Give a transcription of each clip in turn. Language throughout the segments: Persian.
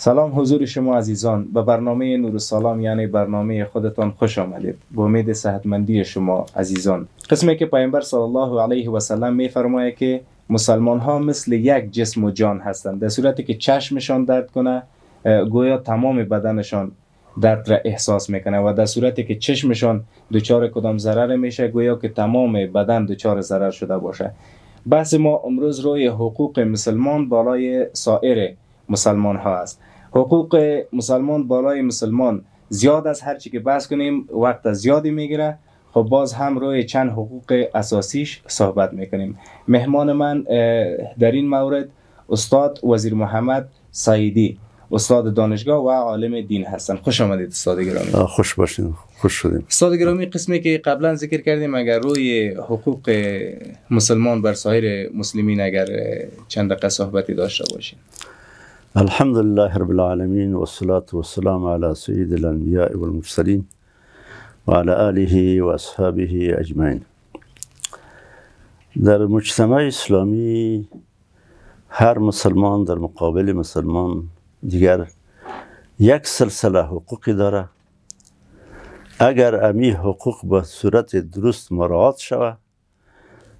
سلام حضور شما عزیزان به برنامه نور سلام یعنی برنامه خودتان خوش آمدید با امید صحتمندی شما عزیزان قسمی که پیامبر صلی الله علیه و سلم میفرمایه که مسلمان ها مثل یک جسم و جان هستند در صورتی که چشمشان درد کنه گویا تمام بدنشان درد را احساس میکنه و در صورتی که چشمشان دچار کدام ضرر میشه گویا که تمام بدن دچار ضرر شده باشه بحث ما امروز روی حقوق مسلمان بالای سایر مسلمان ها است حقوق مسلمان بالای مسلمان زیاد از هرچی که بحث کنیم وقت زیادی میگیره خب باز هم روی چند حقوق اساسیش صحبت میکنیم مهمان من در این مورد استاد وزیر محمد سعیدی استاد دانشگاه و عالم دین هستن خوش آمدید استاد گرامی خوش باشین خوش شدیم استاد گرامی قسمی که قبلا ذکر کردیم اگر روی حقوق مسلمان بر سایر مسلمین اگر چند دقیقه صحبتی داشته باشین الحمد لله رب العالمين والصلاة والسلام على سيد الأنبياء والمرسلين وعلى آله وأصحابه أجمعين در مجتمع إسلامي هر مسلمان در مقابل مسلمان دیگر یک سلسله حقوقی داره اگر امی حقوق به صورت درست مراعات شود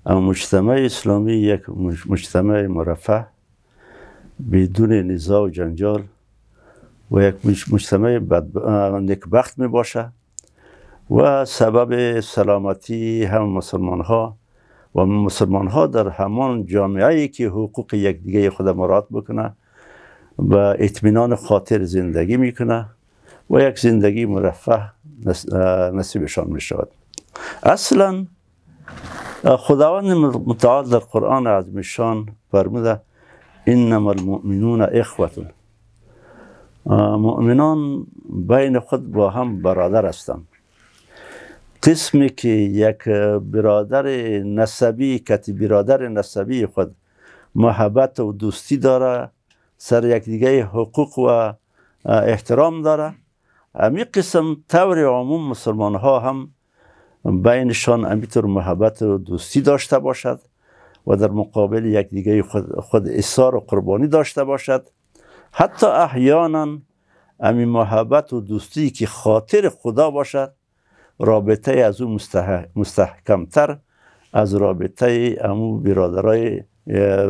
اما مجتمع اسلامی یک مجتمع مرفه بدون نزاع و جنجال و یک مجتمع نکبخت می باشه و سبب سلامتی هم مسلمان ها و مسلمان ها در همان جامعه که حقوق یکدیگه خود مراد بکنه و اطمینان خاطر زندگی میکنه و یک زندگی مرفه نصیبشان می شود اصلا خداوند متعال در قرآن عظمشان فرموده انما المؤمنون اخوه مؤمنان بین خود با هم برادر هستند قسمی که یک برادر نسبی کتی برادر نسبی خود محبت و دوستی داره سر یک دیگه حقوق و احترام داره امی قسم طور عموم مسلمان ها هم بینشان امیتر محبت و دوستی داشته باشد و در مقابل یکدیگه خود, خود اصار و قربانی داشته باشد حتی احیانا امی محبت و دوستی که خاطر خدا باشد رابطه از او مستحکم مستحکمتر از رابطه امو برادرای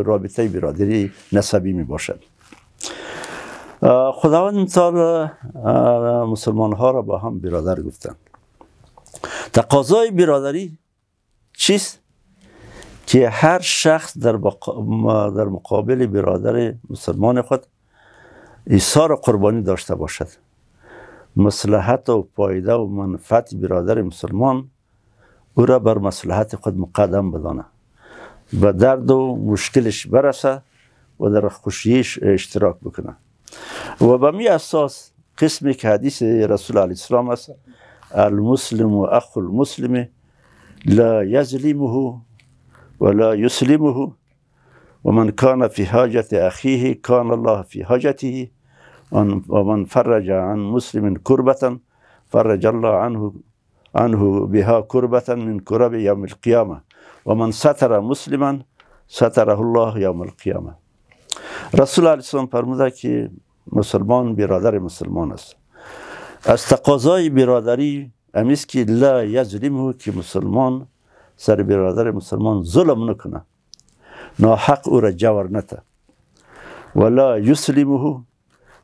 رابطه برادری نسبی می باشد خداوند مثال مسلمان ها را با هم برادر گفتند تقاضای برادری چیست؟ که هر شخص در, در مقابل برادر مسلمان خود ایثار قربانی داشته باشد مصلحت و پایده و منفعت برادر مسلمان او را بر مصلحت خود مقدم بدانه و درد و مشکلش برسه و در خوشیش اشتراک بکنه و به می اساس قسمی که حدیث رسول علیه السلام است المسلم و اخو المسلم لا یظلمه ولا يسلمه ومن كان في حاجة أخيه كان الله في حاجته ومن فرج عن مسلم كربة فرج الله عنه عنه بها كربة من كرب يوم القيامة ومن ستر مسلما ستره الله يوم القيامة رسول الله الله عليه وسلم مسلمان برادر مسلمان است از تقاضای برادری امیست که لا یزلیمه که مسلمان سر برادر مسلمان ظلم نکنه ناحق او را جور نته ولا یسلمه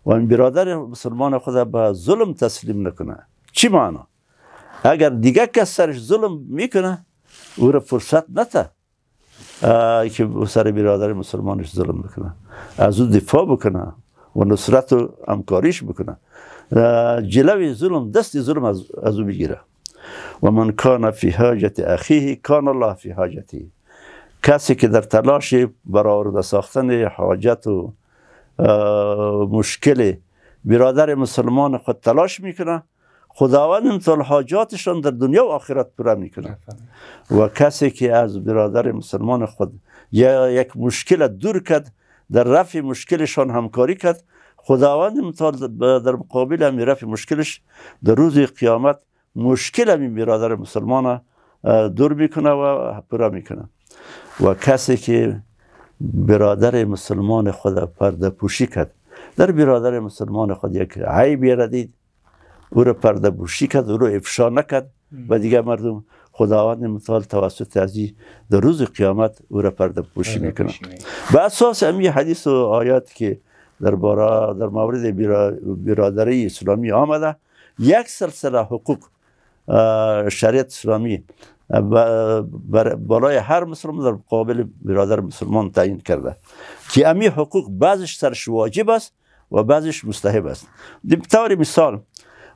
و برادر مسلمان خود به ظلم تسلیم نکنه چی معنا اگر دیگه کس سرش ظلم میکنه او را فرصت نته که سر برادر مسلمانش ظلم نکنه از او دفاع بکنه و نصرت و همکاریش بکنه جلوی ظلم دست ظلم از, او بگیره و من کان فی حاجت اخیه کان الله فی حاجتی کسی که در تلاش برآورده ساختن حاجت و مشکل برادر مسلمان خود تلاش میکنه خداوند امثال حاجاتشان در دنیا و آخرت پوره میکنه و کسی که از برادر مسلمان خود یا یک مشکل دور کرد در رفع مشکلشان همکاری کرد خداوند امثال در مقابل هم رفع مشکلش در روز قیامت مشکل این برادر مسلمان دور میکنه و پورا میکنه و کسی که برادر مسلمان خود پرده پوشی کرد در برادر مسلمان خود یک عیب یردید او را پرده پوشی کرد او رو افشا نکرد و دیگه مردم خداوند متعال توسط از در روز قیامت او را پرده پوشی میکنه به اساس امی حدیث و آیات که در, در مورد برادری اسلامی آمده یک سلسله حقوق شریعت اسلامی برای هر مسلمان در قابل برادر مسلمان تعیین کرده که امی حقوق بعضش سرش واجب است و بعضش مستحب است بطور مثال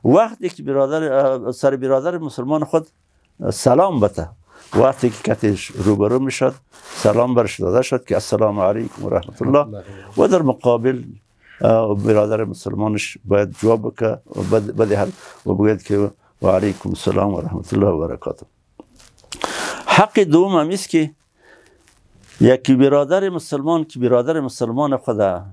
وقتی که برادر سر برادر مسلمان خود سلام بته وقتی که کتش روبرو میشد سلام برش داده شد که السلام علیکم و رحمت الله و در مقابل برادر مسلمانش باید جواب که و بده و بگید که و علیکم السلام و رحمت الله و برکاته حق دوم هم است که یکی برادر مسلمان که برادر مسلمان خدا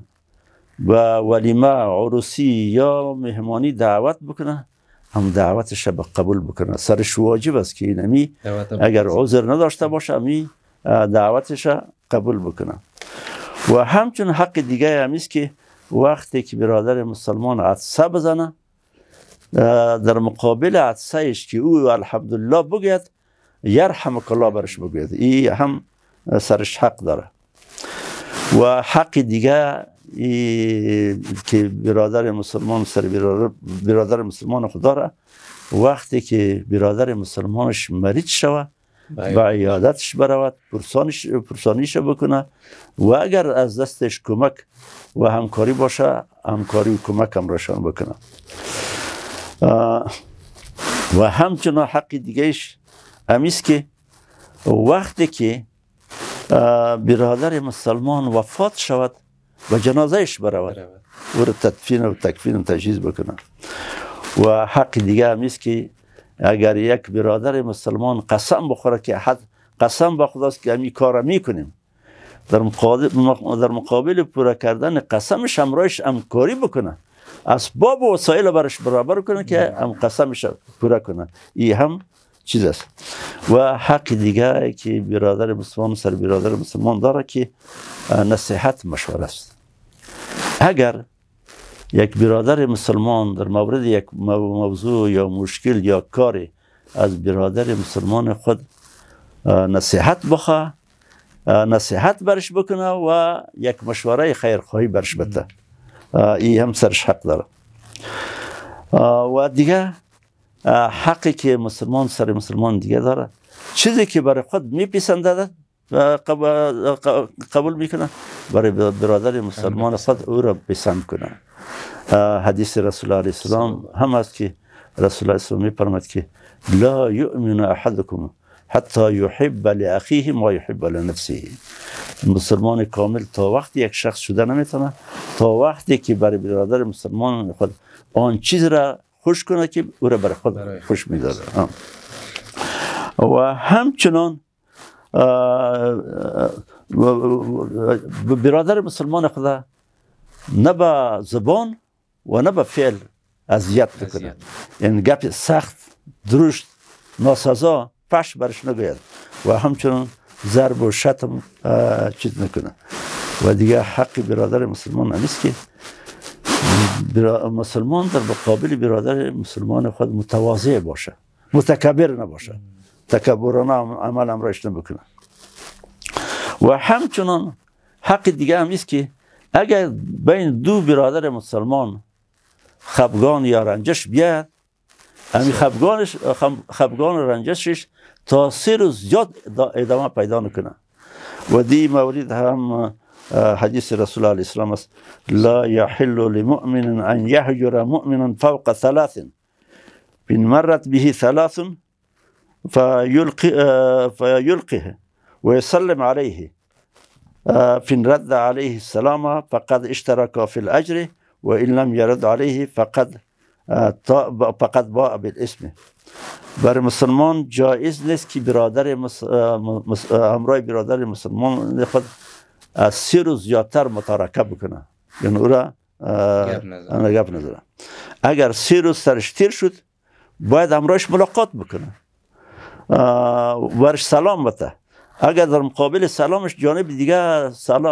و ولیمه عروسی یا مهمانی دعوت بکنه هم دعوتش به قبول بکنه سرش واجب است که اینمی اگر عذر نداشته باشه همی دعوتش قبول بکنه و همچون حق دیگه هم است که وقتی که برادر مسلمان عطسه بزنه در مقابل عدسهش که او الحمدلله بگوید یرحم الله برش بگید ای هم سرش حق داره و حق دیگه که برادر مسلمان سر برادر, مسلمان خود داره وقتی که برادر مسلمانش مریض شوه و عیادتش برود پرسانش پرسانیش بکنه و اگر از دستش کمک و همکاری باشه همکاری و کمک هم راشان بکنه و همچنان حق دیگهش همیست که وقتی که برادر مسلمان وفات شود و جنازهش برود او را تدفین و تکفین و تجهیز بکنه و حق دیگه همیست که اگر یک برادر مسلمان قسم بخوره که حد قسم به خداست که همین کار میکنیم در مقابل, در مقابل پوره کردن قسمش همراهش همکاری بکنه اسباب و وسایل برش برابر کنه که هم قسمش پورا کنه این هم چیز است و حق دیگه که برادر مسلمان سر برادر مسلمان داره که نصیحت مشوره است اگر یک برادر مسلمان در مورد یک موضوع یا مشکل یا کاری از برادر مسلمان خود نصیحت بخواه نصیحت برش بکنه و یک مشوره خیرخواهی برش بده ای هم سرش حق داره و دیگه حقی که مسلمان سر مسلمان دیگه داره چیزی که برای خود میپسنده قبول میکنه برای برادر مسلمان خود او را پسند کنه حدیث رسول الله علیه السلام هم است که رسول الله علیه السلام که لا یؤمن احدکم حتی یحب لأخيه ما یحب لنفسه مسلمان کامل تا وقتی یک شخص شده نمیتونه تا وقتی که برای برادر مسلمان خود آن چیز را خوش کنه که او را برای خود خوش میداره و همچنان برادر مسلمان خدا نبا به زبان و نه به فعل اذیت بکنه این یعنی گپ سخت درشت ناسزا پش برش نگوید و همچنان ضرب و شتم چیز نکنه و دیگه حق برادر مسلمان نیست که مسلمان در مقابل برادر مسلمان خود متواضع باشه متکبر نباشه تکبرانه عمل هم رشد بکنه و همچنان حق دیگه هم نیست که اگر بین دو برادر مسلمان خبگان یا رنجش بیاد همین خبگانش خبگان رنجشش تا سه روز زیاد ادامه پیدا نکنه و دی مورد هم حديث رسول الله عليه است لا يحل لمؤمن أن يهجر مؤمنا فوق ثلاث إن مرت به ثلاث فيلقي فيلقيه ويسلم عليه فإن رد عليه السلام فقد اشترك في الأجر وإن لم يرد عليه فقد تا فقط با ابل اسم برای مسلمان جایز نیست که برادر مس... برادر مسلمان خود از سی روز زیادتر متارکه بکنه یعنی او را اگر سی روز سرش تیر شد باید همراهش ملاقات بکنه ورش سلام بته اگر در مقابل سلامش جانب دیگه سلام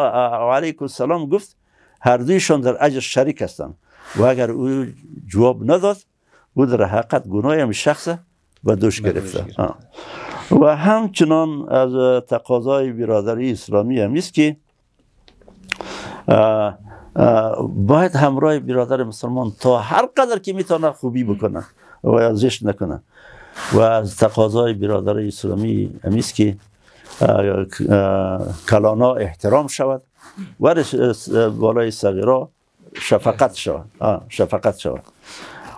علیکم سلام گفت هر دویشان در اجر شریک هستن و اگر او جواب نداد او در حقیقت گناه هم شخص و دوش گرفته و همچنان از تقاضای برادری اسلامی هم است که باید همراه برادر مسلمان تا هر قدر که میتونه خوبی بکنه و ازش نکنه و از تقاضای برادر اسلامی است که کلانا احترام شود و بالای صغیرا شفقت شود شفقت شود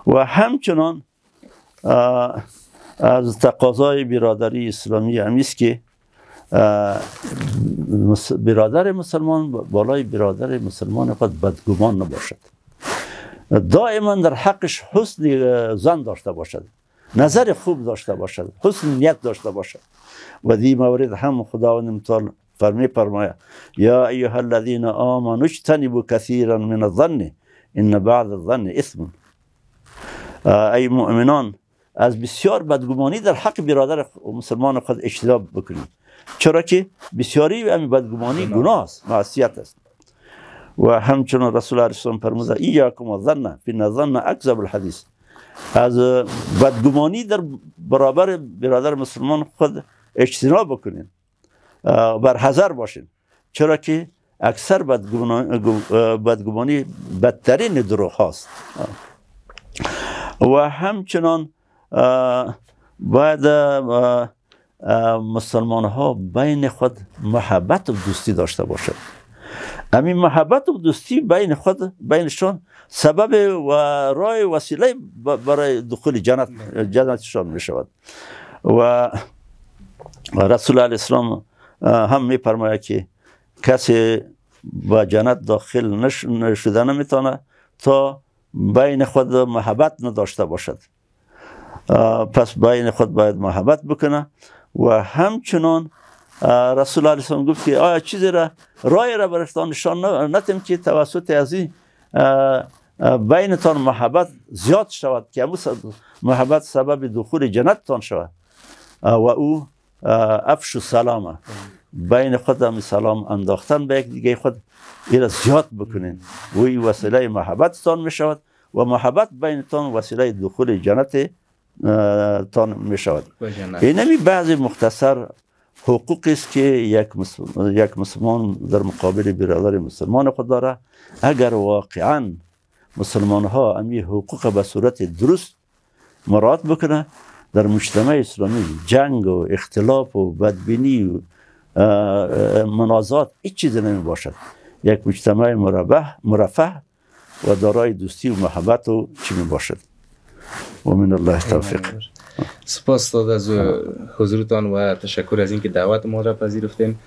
و همچنان از تقاضای برادری اسلامی همیست که برادر مسلمان بالای برادر مسلمان خود بدگمان نباشد دائما در حقش حسن زن داشته باشد نظر خوب داشته باشد حسن نیت داشته باشد و دی مورد هم خداوند متعال فرمي فرمي يا أيها الذين آمنوا اجتنبوا كثيرا من الظن ان بعض الظن اثم آه، أي مؤمنان از بسیار بدگمانی در حق برادر مسلمان خود اجتناب بکنید چرا که بسیاری این بدگمانی گناه است معصیت است و همچنان رسول الله صلی الله علیه و ایاکم الظن فان ظن اکذب الحدیث از بدگمانی در برابر برادر مسلمان خود اجتناب بکنید بر حذر باشین چرا که اکثر بدگمانی بدترین دروغ هاست و همچنان باید مسلمان ها بین خود محبت و دوستی داشته باشد همین محبت و دوستی بین خود بینشان سبب و رای وسیله برای دخول جنت جنتشان می شود و رسول الله اسلام هم میفرماید که کسی با جنت داخل شده نمیتونه تا بین خود محبت نداشته باشد پس بین خود باید محبت بکنه و همچنان رسول الله علیه گفت که آیا چیزی را رای را برشتان نشان نتیم که توسط از این تان محبت زیاد شود که محبت سبب دخول جنت تان شود و او افش و سلامه بین خودم سلام انداختن به یک دیگه خود ایره زیاد بکنین وی وسیله محبتتان می شود و محبت بینتان وسیله دخول جنت تان می شود اینمی بعضی مختصر حقوق است که یک مسلمان, در مقابل برادر مسلمان خود داره اگر واقعا مسلمان ها امی حقوق به صورت درست مراد بکنه در مجتمع اسلامی جنگ و اختلاف و بدبینی و منازات هیچ چیز نمی باشد یک مجتمع مربح مرفه و دارای دوستی و محبت و چی می باشد و من الله توفیق سپاس داد از حضورتان و تشکر از اینکه دعوت ما را پذیرفتیم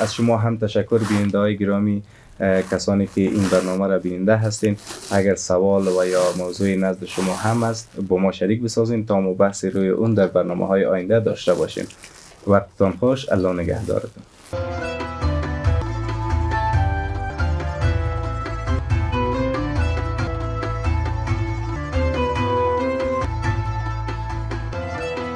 از شما هم تشکر بیننده های گرامی کسانی که این برنامه را بیننده هستین اگر سوال و یا موضوع نزد شما هم است با ما شریک بسازین تا ما روی اون در برنامه های آینده داشته باشیم وقتتان خوش الله نگهدارتون